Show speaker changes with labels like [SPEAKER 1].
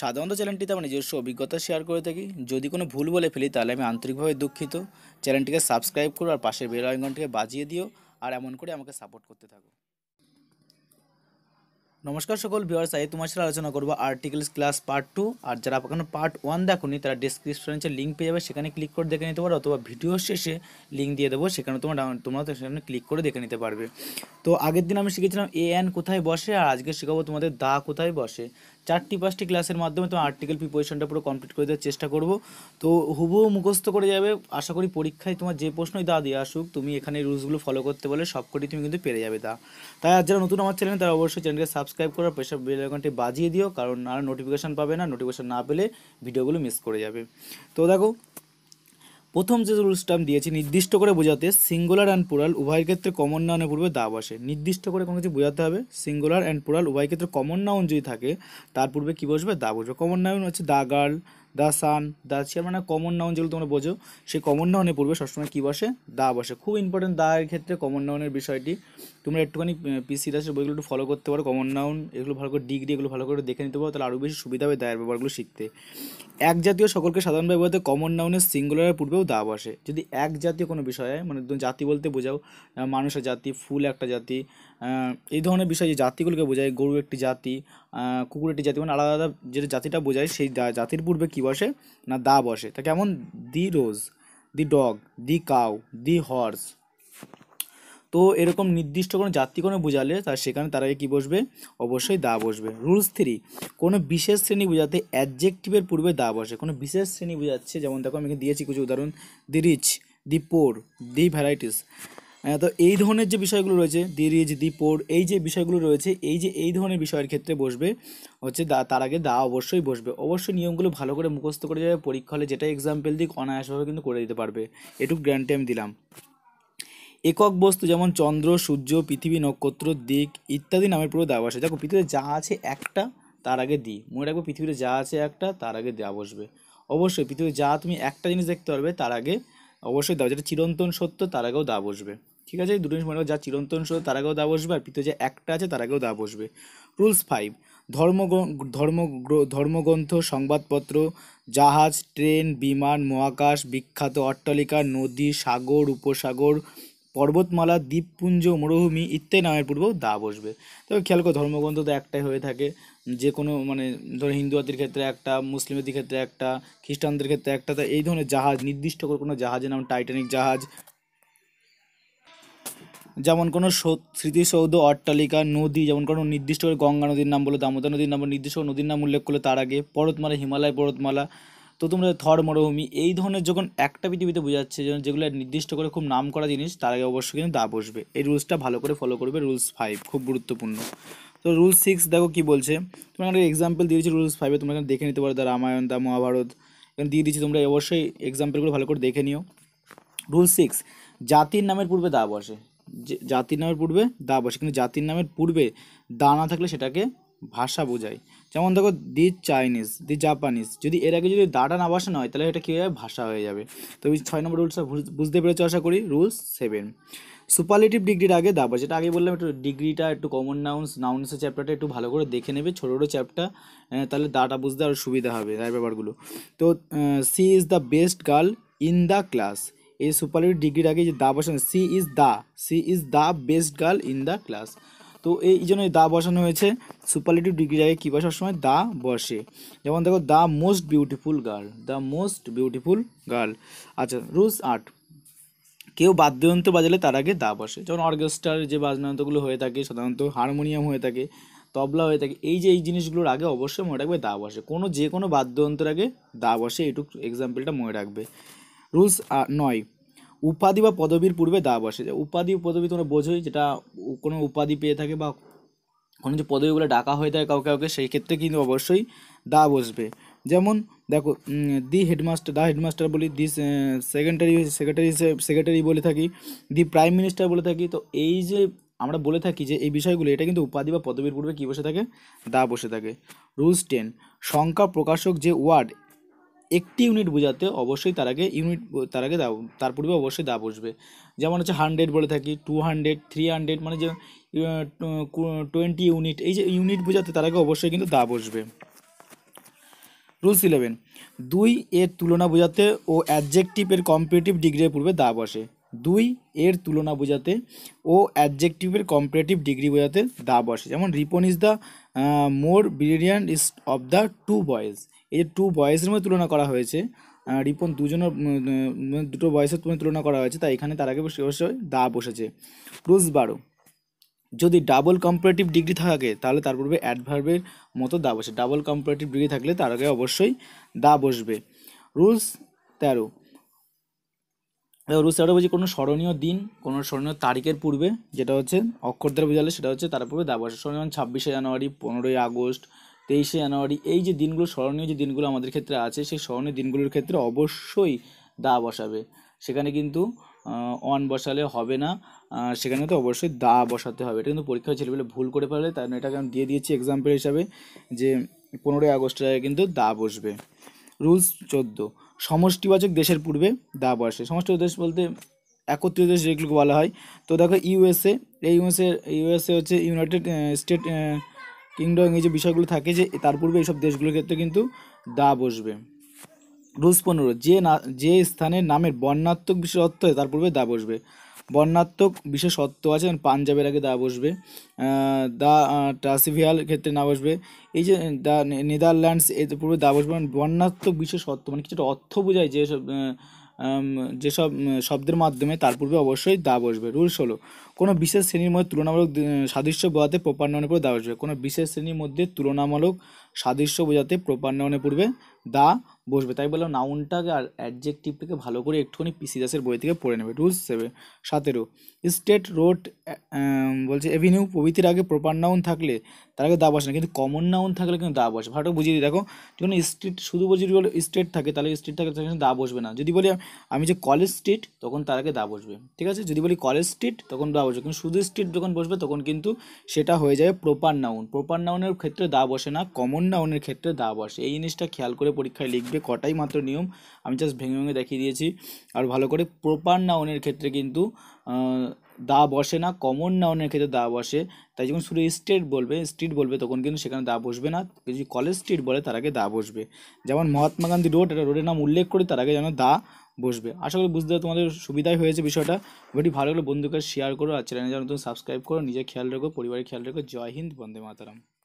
[SPEAKER 1] সাধারণত চ্যানেলটিতে আমার নিজস্ব অভিজ্ঞতা শেয়ার করে থাকি যদি কোনো ভুল বলে ফেলি তাহলে আমি আন্তরিকভাবে দুঃখিত চ্যানেলটিকে সাবস্ক্রাইব করো আর পাশের বেল আইকনটিকে বাজিয়ে দিও আর এমন করে আমাকে সাপোর্ট করতে থাকো নমস্কার সকল ভিওয়ার্স আজ তোমার সাথে আলোচনা করবো আর্টিকেলস ক্লাস পার্ট টু আর যারা এখনো পার্ট ওয়ান দেখোনি তারা ডিসক্রিপশনে যে লিঙ্ক পেয়ে যাবে সেখানে ক্লিক করে দেখে নিতে পারো অথবা ভিডিও শেষে লিঙ্ক দিয়ে দেবো সেখানে তোমার তোমরা সেখানে ক্লিক করে দেখে নিতে পারবে তো আগের দিন আমি শিখেছিলাম এ অ্যান কোথায় বসে আর আজকে শেখাবো তোমাদের দা কোথায় বসে চারটি পাঁচটি ক্লাসের মাধ্যমে তোমার আর্টিকেল প্রিপোজিশনটা পুরো কমপ্লিট করে দেওয়ার চেষ্টা করব তো হুবহু মুখস্থ করে যাবে আশা করি পরীক্ষায় তোমার যে প্রশ্নই দা দিয়ে আসুক তুমি এখানে রুলসগুলো ফলো করতে বলে সবকটি তুমি কিন্তু পেরে যাবে দা তাই আর যারা নতুন আমার চ্যানেল তারা অবশ্যই চ্যানেলকে সাবস্ক্রাইব করার পেশা বেল আইকনটি বাজিয়ে দিও কারণ আর নোটিফিকেশান পাবে না নোটিফিকেশান না পেলে ভিডিওগুলো মিস করে যাবে তো দেখো প্রথম যে রুলস টার্ম দিয়েছে নির্দিষ্ট করে বোঝাতে সিঙ্গুলার অ্যান্ড পুরাল উভয়ের ক্ষেত্রে কমন নাউনের পূর্বে দাব আসে নির্দিষ্ট করে কোনো কিছু বোঝাতে হবে সিঙ্গুলার অ্যান্ড পুরাল উভয়ের ক্ষেত্রে কমন নাউন যদি থাকে তার পূর্বে কী বসবে দাব বসবে কমন নাউন হচ্ছে the girl the son the chair মানে কমন নাউন যেগুলো তোমরা বোঝো সেই কমন নাউনের পূর্বে সবসময় কী বসে দা বসে খুব ইম্পর্টেন্ট দা এর ক্ষেত্রে কমন নাউনের বিষয়টি তোমরা একটুখানি পিসি দাসের বইগুলো একটু ফলো করতে পারো কমন নাউন এগুলো ভালো করে ডিগ্রি এগুলো ভালো করে দেখে নিতে পারো তাহলে আরও বেশি সুবিধা হবে দায়ের ব্যাপারগুলো শিখতে এক জাতীয় সকলকে সাধারণ ব্যবহারে কমন নাউনের সিঙ্গুলারের পূর্বেও দা বসে যদি এক জাতীয় কোনো বিষয় হয় মানে জাতি বলতে বোঝাও মানুষের জাতি ফুল একটা জাতি এই ধরনের বিষয় যে জাতিগুলোকে বোঝায় গরু একটি জাতি কুকুর একটি জাতি মানে আলাদা আলাদা যেটা জাতিটা বোঝায় সেই জাতির পূর্বে কী বসে না দা বসে তা কেমন the rose the dog the cow the horse তো এরকম নির্দিষ্ট কোনো জাতি কোনো বোঝালে তার সেখানে তার আগে কী বসবে অবশ্যই দা বসবে রুলস থ্রি কোনো বিশেষ শ্রেণী বোঝাতে অ্যাডজেক্টিভের পূর্বে দা বসে কোনো বিশেষ শ্রেণী বোঝাচ্ছে যেমন দেখো আমি দিয়েছি কিছু উদাহরণ দি রিচ দি পোর দি ভ্যারাইটিস তো এই ধরনের যে বিষয়গুলো রয়েছে দিরিজ দীপর এই যে বিষয়গুলো রয়েছে এই যে এই ধরনের বিষয়ের ক্ষেত্রে বসবে হচ্ছে দা তার আগে দা অবশ্যই বসবে অবশ্যই নিয়মগুলো ভালো করে মুখস্থ করে যাবে পরীক্ষা হলে যেটা এক্সাম্পল দিক অনায়াসভাবে কিন্তু করে দিতে পারবে এটুকু গ্র্যান্ড টাইম দিলাম একক বস্তু যেমন চন্দ্র সূর্য পৃথিবী নক্ষত্র দিক ইত্যাদি নামের পুরো দা বসে দেখো পৃথিবীতে যা আছে একটা তার আগে দি মনে রাখবো পৃথিবীতে যা আছে একটা তার আগে দেওয়া বসবে অবশ্যই পৃথিবীতে যা তুমি একটা জিনিস দেখতে পারবে তার আগে অবশ্যই দাও যেটা চিরন্তন সত্য তার আগেও দা বসবে ঠিক আছে দুটো জিনিস মনে যা চিরন্তন সত্য তার আগেও দা বসবে আর পৃথিবীতে যে একটা আছে তার আগেও দা বসবে রুলস ফাইভ ধর্ম ধর্ম ধর্মগ্রন্থ সংবাদপত্র জাহাজ ট্রেন বিমান মহাকাশ বিখ্যাত অট্টালিকা নদী সাগর উপসাগর পর্বতমালা দ্বীপপুঞ্জ মরুভূমি ইত্যাদি নামের পূর্বেও দা বসবে তবে খেয়াল করো ধর্মগ্রন্থ তো একটাই হয়ে থাকে যে কোনো মানে ধরো হিন্দুদের ক্ষেত্রে একটা মুসলিমদের ক্ষেত্রে একটা খ্রিস্টানদের ক্ষেত্রে একটা তো এই ধরনের জাহাজ নির্দিষ্ট করে কোনো জাহাজের নাম টাইটানিক জাহাজ যেমন কোনো স্মৃতিসৌধ অট্টালিকা নদী যেমন কোনো নির্দিষ্ট করে গঙ্গা নদীর নাম বলো দামোদর নদীর নাম নির্দিষ্ট নদীর নাম উল্লেখ করলে তার আগে পর্বতমালা হিমালয় পর্বতমালা তো তোমরা থর মরুভূমি এই ধরনের যখন একটা পৃথিবীতে বোঝাচ্ছে যেগুলো নির্দিষ্ট করে খুব নাম করা জিনিস তার আগে অবশ্যই কিন্তু দা বসবে এই রুলসটা ভালো করে ফলো করবে রুলস ফাইভ খুব গুরুত্বপূর্ণ তো রুল সিক্স দেখো কি বলছে তোমরা একটা এক্সাম্পল দিয়েছি রুলস ফাইভে তোমরা এখানে দেখে নিতে পারো দা রামায়ণ দা মহাভারত এখানে দিয়ে দিচ্ছি তোমরা অবশ্যই এক্সাম্পলগুলো ভালো করে দেখে নিও রুল সিক্স জাতির নামের পূর্বে দা বসে জাতির নামের পূর্বে দা বসে কিন্তু জাতির নামের পূর্বে দা না থাকলে সেটাকে ভাষা বোঝায় যেমন দেখো দি চাইনিজ দি জাপানিজ যদি এর আগে যদি দাটা না বসানো হয় তাহলে এটা কী হয়ে ভাষা হয়ে যাবে তো ওই ছয় নম্বর রুলসটা বুঝতে পেরেছো আশা করি রুলস সেভেন সুপারলেটিভ ডিগ্রির আগে দা বসে এটা আগে বললাম একটু ডিগ্রিটা একটু কমন নাউন্স নাউন্সের চ্যাপ্টারটা একটু ভালো করে দেখে নেবে ছোটো ছোটো চ্যাপ্টার তাহলে দাটা বুঝতে আরও সুবিধা হবে তার ব্যাপারগুলো তো she is the best girl in the class এই সুপারলিভ ডিগ্রির আগে যে দা বসানো she is the she is the best girl in the class তো এই জন্য দা বসানো হয়েছে সুপারলেটিভ ডিগ্রির আগে কী বসার সময় দা বসে যেমন দেখো the most beautiful girl the most beautiful girl আচ্ছা রুলস আর্ট কেউ বাদ্যযন্ত্র বাজালে তার আগে দা বসে যেমন অর্কেস্ট্রার যে বাজনাযন্ত্রগুলো হয়ে থাকে সাধারণত হারমোনিয়াম হয়ে থাকে তবলা হয়ে থাকে এই যে এই জিনিসগুলোর আগে অবশ্যই মনে রাখবে দা বসে কোনো যে কোনো বাদ্যযন্ত্রের আগে দা বসে এটুক এক্সাম্পলটা মনে রাখবে রুলস নয় উপাধি বা পদবীর পূর্বে দা বসে যে উপাধি পদবী তোমরা বোঝোই যেটা কোনো উপাধি পেয়ে থাকে বা কোনো যে পদবীগুলো ডাকা হয়ে থাকে কাউকে কাউকে সেই ক্ষেত্রে কিন্তু অবশ্যই দা বসবে যেমন দেখো দি হেডমাস্টার দা হেডমাস্টার বলি দি সেক্রেটারি সেক্রেটারি সেক্রেটারি বলে থাকি দি প্রাইম মিনিস্টার বলে থাকি তো এই যে আমরা বলে থাকি যে এই বিষয়গুলো এটা কিন্তু উপাধি বা পদবীর পূর্বে কী বসে থাকে দা বসে থাকে রুলস টেন সংখ্যা প্রকাশক যে ওয়ার্ড একটি ইউনিট বোঝাতে অবশ্যই তার আগে ইউনিট তার আগে দা তার পূর্বে অবশ্যই দা বসবে যেমন হচ্ছে হান্ড্রেড বলে থাকি টু হান্ড্রেড থ্রি হান্ড্রেড মানে যে টোয়েন্টি ইউনিট এই যে ইউনিট বোঝাতে তার আগে অবশ্যই কিন্তু দা বসবে রুলস ইলেভেন দুই এর তুলনা বোঝাতে ও অ্যাডজেক্টিভের কম্পিটিভ ডিগ্রির পূর্বে দা বসে দুই এর তুলনা বোঝাতে ও অ্যাডজেক্টিভের কম্পিটিভ ডিগ্রি বোঝাতে দা বসে যেমন Ripon is the more brilliant is of the two boys এই যে টু বয়েসের মধ্যে তুলনা করা হয়েছে রিপন দুজনের মানে দুটো বয়সের তুমি তুলনা করা হয়েছে তাই এখানে তার আগে অবশ্যই দা বসেছে ক্রুজ বারো যদি ডাবল কম্পারেটিভ ডিগ্রি থাকে তাহলে তার পূর্বে অ্যাডভার্বের মতো দা বসে ডাবল কম্পারেটিভ ডিগ্রি থাকলে তার আগে অবশ্যই দা বসবে রুলস তেরো রুলস তেরো বলছি কোনো স্মরণীয় দিন কোনো স্মরণীয় তারিখের পূর্বে যেটা হচ্ছে অক্ষর দ্বারা বোঝালে সেটা হচ্ছে তার পূর্বে দা বসে যেমন ছাব্বিশে জানুয়ারি পনেরোই আগস্ট তেইশে জানুয়ারি এই যে দিনগুলো স্মরণীয় যে দিনগুলো আমাদের ক্ষেত্রে আছে সেই স্মরণীয় দিনগুলোর ক্ষেত্রে অবশ্যই দা বসাবে সেখানে কিন্তু অন বসালে হবে না সেখানে তো অবশ্যই দা বসাতে হবে এটা কিন্তু পরীক্ষা ছেলেপেলে ভুল করে ফেলে তাই এটাকে আমি দিয়ে দিয়েছি এক্সাম্পল হিসাবে যে পনেরোই আগস্টের আগে কিন্তু দা বসবে রুলস চোদ্দো সমষ্টিবাচক দেশের পূর্বে দা বসে সমষ্টি দেশ বলতে একত্রিত দেশ যেগুলোকে বলা হয় তো দেখো ইউএসএ এই ইউএসএ ইউএসএ হচ্ছে ইউনাইটেড স্টেট কিংডম এই যে বিষয়গুলো থাকে যে তার পূর্বে এইসব দেশগুলোর ক্ষেত্রে কিন্তু দা বসবে রুশ পনেরো যে না যে স্থানের নামের বর্ণাত্মক বিশেষ অর্থ হয় তার পূর্বে দা বসবে বর্ণাত্মক বিশেষ অর্থ আছে পাঞ্জাবের আগে দা বসবে দা ট্রাসিভিয়াল ক্ষেত্রে না বসবে এই যে দা নেদারল্যান্ডস এর পূর্বে দা বসবে মানে বর্ণাত্মক বিশেষ অর্থ মানে কিছুটা অর্থ বোঝায় যেসব যেসব শব্দের মাধ্যমে তার পূর্বে অবশ্যই দা বসবে রুলস হলো কোনো বিশেষ শ্রেণীর মধ্যে তুলনামূলক সাদৃশ্য বোঝাতে প্রপান্নয়নের পূর্বে দা বসবে কোনো বিশেষ শ্রেণীর মধ্যে তুলনামূলক সাদৃশ্য বোঝাতে প্রপার্ণনের পূর্বে দা বসবে তাই বললাম নাউনটাকে আর অ্যাডজেক্টিভটাকে ভালো করে একটুখানি পিসি দাসের বই থেকে পড়ে নেবে রুলস সেভে সতেরো স্টেট রোড বলছে এভিনিউ প্রভৃতির আগে প্রপার নাউন থাকলে তার আগে দা বসে না কিন্তু কমন নাউন থাকলে কিন্তু দা বসে ভালোটা বুঝিয়ে দিই দেখো যখন স্ট্রিট শুধু বলছি স্ট্রিট থাকে তাহলে স্ট্রিট থাকে তাহলে দা বসবে না যদি বলি আমি যে কলেজ স্ট্রিট তখন তার আগে দা বসবে ঠিক আছে যদি বলি কলেজ স্ট্রিট তখন দা বসবে কিন্তু শুধু স্ট্রিট যখন বসবে তখন কিন্তু সেটা হয়ে যাবে প্রপার নাউন প্রপার নাউনের ক্ষেত্রে দা বসে না কমন নাউনের ক্ষেত্রে দা বসে এই জিনিসটা খেয়াল করে পরীক্ষায় লিখবে কটাই মাত্র নিয়ম আমি জাস্ট ভেঙে ভেঙে দেখিয়ে দিয়েছি আর ভালো করে প্রপার নাউনের ক্ষেত্রে কিন্তু দা বসে না কমন নাউনের ক্ষেত্রে দা বসে তাই যখন শুধু স্টেট বলবে স্ট্রিট বলবে তখন কিন্তু সেখানে দা বসবে না যদি কলেজ স্ট্রিট বলে তার আগে দা বসবে যেমন মহাত্মা গান্ধী রোড এটা রোডের নাম উল্লেখ করে তার আগে যেন দা বসবে আশা করি বুঝতে তোমাদের সুবিধাই হয়েছে বিষয়টা ভিডিও ভালো লাগলে বন্ধুকে শেয়ার করো আর চ্যানেল যেন তুমি সাবস্ক্রাইব করো নিজের খেয়াল রেখো পরিবারের খেয়াল রেখো জয় হিন্দ বন্দে মাতারাম